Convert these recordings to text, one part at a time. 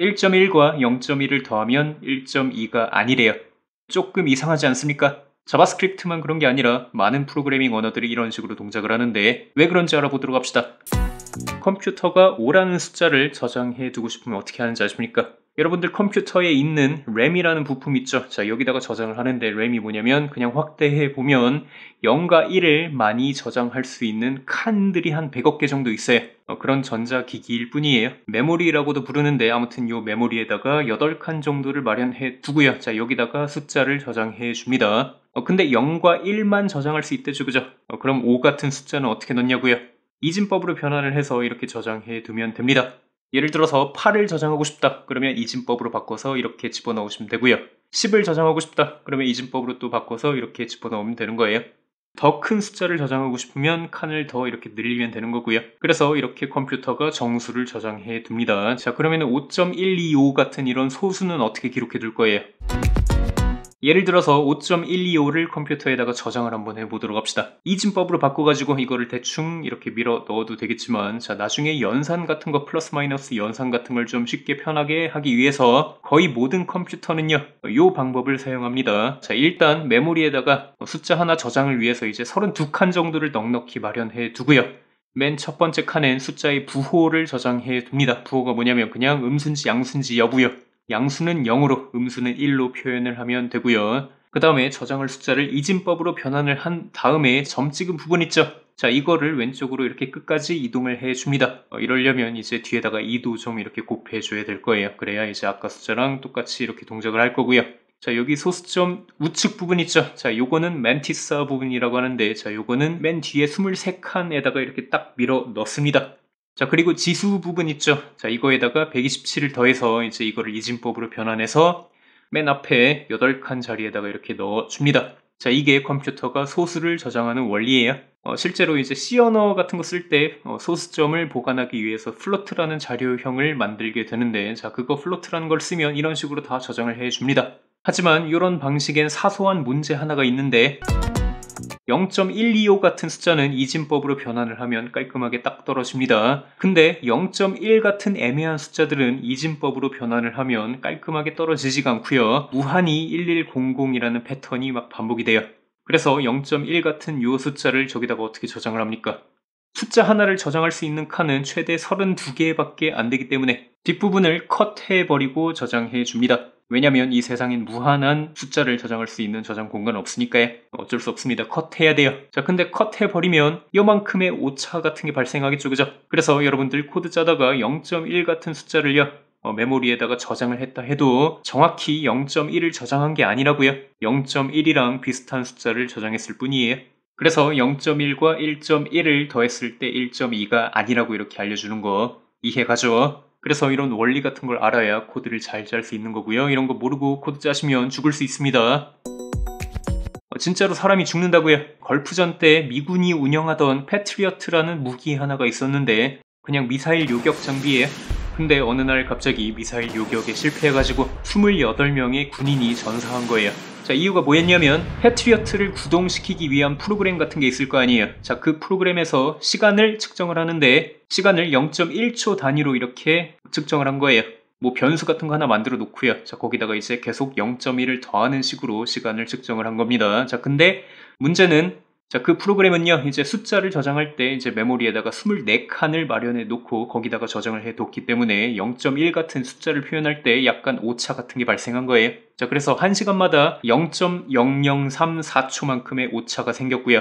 1.1과 0.1을 더하면 1.2가 아니래요. 조금 이상하지 않습니까? 자바스크립트만 그런 게 아니라 많은 프로그래밍 언어들이 이런 식으로 동작을 하는데 왜 그런지 알아보도록 합시다. 컴퓨터가 5라는 숫자를 저장해 두고 싶으면 어떻게 하는지 아십니까? 여러분들 컴퓨터에 있는 램이라는 부품 있죠? 자, 여기다가 저장을 하는데 램이 뭐냐면 그냥 확대해 보면 0과 1을 많이 저장할 수 있는 칸들이 한 100억 개 정도 있어요. 어, 그런 전자기기일 뿐이에요. 메모리라고도 부르는데 아무튼 요 메모리에다가 8칸 정도를 마련해 두고요. 자, 여기다가 숫자를 저장해 줍니다. 어, 근데 0과 1만 저장할 수 있대죠, 그죠? 어, 그럼 5 같은 숫자는 어떻게 넣냐고요? 이진법으로 변환을 해서 이렇게 저장해 두면 됩니다. 예를 들어서 8을 저장하고 싶다. 그러면 이진법으로 바꿔서 이렇게 집어넣으시면 되고요. 10을 저장하고 싶다. 그러면 이진법으로 또 바꿔서 이렇게 집어넣으면 되는 거예요. 더 큰 숫자를 저장하고 싶으면 칸을 더 이렇게 늘리면 되는 거고요. 그래서 이렇게 컴퓨터가 정수를 저장해 둡니다. 자, 그러면 5.125 같은 이런 소수는 어떻게 기록해 둘 거예요? 예를 들어서 5.125를 컴퓨터에다가 저장을 한번 해보도록 합시다. 이진법으로 바꿔가지고 이거를 대충 이렇게 밀어 넣어도 되겠지만 자 나중에 연산 같은 거 플러스 마이너스 연산 같은 걸 좀 쉽게 편하게 하기 위해서 거의 모든 컴퓨터는요 이 방법을 사용합니다. 자 일단 메모리에다가 숫자 하나 저장을 위해서 이제 32칸 정도를 넉넉히 마련해 두고요. 맨 첫 번째 칸엔 숫자의 부호를 저장해 둡니다. 부호가 뭐냐면 그냥 음순지 양순지 여부요. 양수는 0으로 음수는 1로 표현을 하면 되고요. 그 다음에 저장할 숫자를 이진법으로 변환을 한 다음에 점 찍은 부분 있죠? 자 이거를 왼쪽으로 이렇게 끝까지 이동을 해줍니다. 어, 이러려면 이제 뒤에다가 2도 좀 이렇게 곱해줘야 될 거예요. 그래야 이제 아까 숫자랑 똑같이 이렇게 동작을 할 거고요. 자 여기 소수점 우측 부분 있죠 자 요거는 멘티사 부분이라고 하는데 자 요거는 맨 뒤에 23칸에다가 이렇게 딱 밀어 넣습니다 자, 그리고 지수 부분 있죠. 자, 이거에다가 127을 더해서 이제 이거를 이진법으로 변환해서 맨 앞에 8칸 자리에다가 이렇게 넣어줍니다. 자, 이게 컴퓨터가 소수를 저장하는 원리예요. 어, 실제로 이제 C 언어 같은 거 쓸때 어, 소수점을 보관하기 위해서 플로트라는 자료형을 만들게 되는데 자, 그거 플로트라는 걸 쓰면 이런 식으로 다 저장을 해줍니다. 하지만 이런 방식엔 사소한 문제 하나가 있는데 0.125 같은 숫자는 이진법으로 변환을 하면 깔끔하게 딱 떨어집니다. 근데 0.1 같은 애매한 숫자들은 이진법으로 변환을 하면 깔끔하게 떨어지지가 않고요. 무한히 1100이라는 패턴이 막 반복이 돼요. 그래서 0.1 같은 요 숫자를 저기다가 어떻게 저장을 합니까? 숫자 하나를 저장할 수 있는 칸은 최대 32개밖에 안 되기 때문에 뒷부분을 컷해버리고 저장해 줍니다. 왜냐면 이 세상엔 무한한 숫자를 저장할 수 있는 저장 공간 없으니까요. 어쩔 수 없습니다. 컷해야 돼요. 자, 근데 컷해버리면 이만큼의 오차 같은 게 발생하겠죠, 그죠? 그래서 여러분들 코드 짜다가 0.1 같은 숫자를요. 어, 메모리에다가 저장을 했다 해도 정확히 0.1을 저장한 게 아니라고요. 0.1이랑 비슷한 숫자를 저장했을 뿐이에요. 그래서 0.1과 1.1을 더했을 때 1.2가 아니라고 이렇게 알려주는 거 이해 가죠? 그래서 이런 원리 같은 걸 알아야 코드를 잘 짤 수 있는 거고요. 이런 거 모르고 코드 짜시면 죽을 수 있습니다. 어, 진짜로 사람이 죽는다고요. 걸프전 때 미군이 운영하던 패트리어트라는 무기 하나가 있었는데 그냥 미사일 요격 장비에 근데 어느 날 갑자기 미사일 요격에 실패해가지고 28명의 군인이 전사한 거예요. 자 이유가 뭐였냐면 패트리어트를 구동시키기 위한 프로그램 같은 게 있을 거 아니에요 자그 프로그램에서 시간을 측정을 하는데 시간을 0.1초 단위로 이렇게 측정을 한 거예요 뭐 변수 같은 거 하나 만들어 놓고요 자 거기다가 이제 계속 0.1을 더하는 식으로 시간을 측정을 한 겁니다 자 근데 문제는 자, 그 프로그램은요, 이제 숫자를 저장할 때 이제 메모리에다가 24칸을 마련해 놓고 거기다가 저장을 해 뒀기 때문에 0.1 같은 숫자를 표현할 때 약간 오차 같은 게 발생한 거예요. 자, 그래서 1시간마다 0.0034초만큼의 오차가 생겼고요.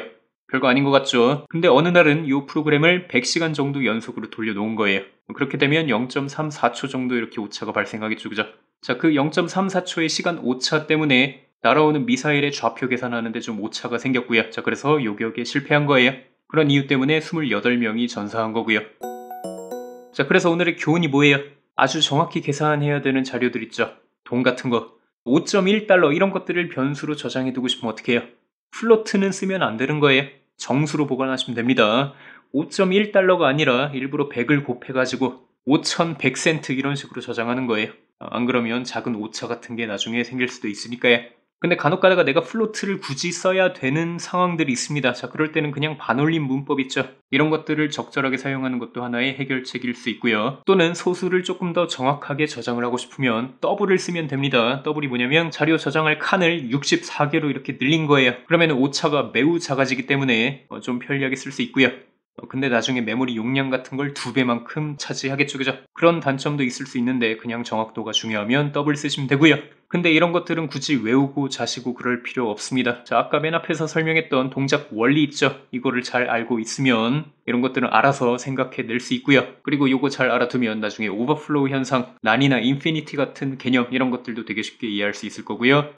별거 아닌 것 같죠? 근데 어느 날은 이 프로그램을 100시간 정도 연속으로 돌려놓은 거예요. 그렇게 되면 0.34초 정도 이렇게 오차가 발생하겠죠, 그죠? 자, 그 0.34초의 시간 오차 때문에 날아오는 미사일의 좌표 계산하는데 좀 오차가 생겼고요. 자, 그래서 요격에 실패한 거예요. 그런 이유 때문에 28명이 전사한 거고요. 자, 그래서 오늘의 교훈이 뭐예요? 아주 정확히 계산해야 되는 자료들 있죠. 돈 같은 거. 5.1달러 이런 것들을 변수로 저장해 두고 싶으면 어떻게 해요? 플로트는 쓰면 안 되는 거예요. 정수로 보관하시면 됩니다. 5.1달러가 아니라 일부러 100을 곱해가지고 5,100센트 이런 식으로 저장하는 거예요. 안 그러면 작은 오차 같은 게 나중에 생길 수도 있으니까요. 근데 간혹가다가 내가 플로트를 굳이 써야 되는 상황들이 있습니다. 자, 그럴 때는 그냥 반올림 문법 있죠. 이런 것들을 적절하게 사용하는 것도 하나의 해결책일 수 있고요. 또는 소수를 조금 더 정확하게 저장을 하고 싶으면 더블을 쓰면 됩니다. 더블이 뭐냐면 자료 저장할 칸을 64개로 이렇게 늘린 거예요. 그러면 오차가 매우 작아지기 때문에 어, 좀 편리하게 쓸 수 있고요. 어, 근데 나중에 메모리 용량 같은 걸 두 배만큼 차지하게쪼개죠 그런 단점도 있을 수 있는데 그냥 정확도가 중요하면 더블 쓰시면 되고요. 근데 이런 것들은 굳이 외우고 자시고 그럴 필요 없습니다. 자, 아까 맨 앞에서 설명했던 동작 원리 있죠? 이거를 잘 알고 있으면 이런 것들은 알아서 생각해낼 수 있고요. 그리고 이거 잘 알아두면 나중에 오버플로우 현상, 난이나 인피니티 같은 개념 이런 것들도 되게 쉽게 이해할 수 있을 거고요.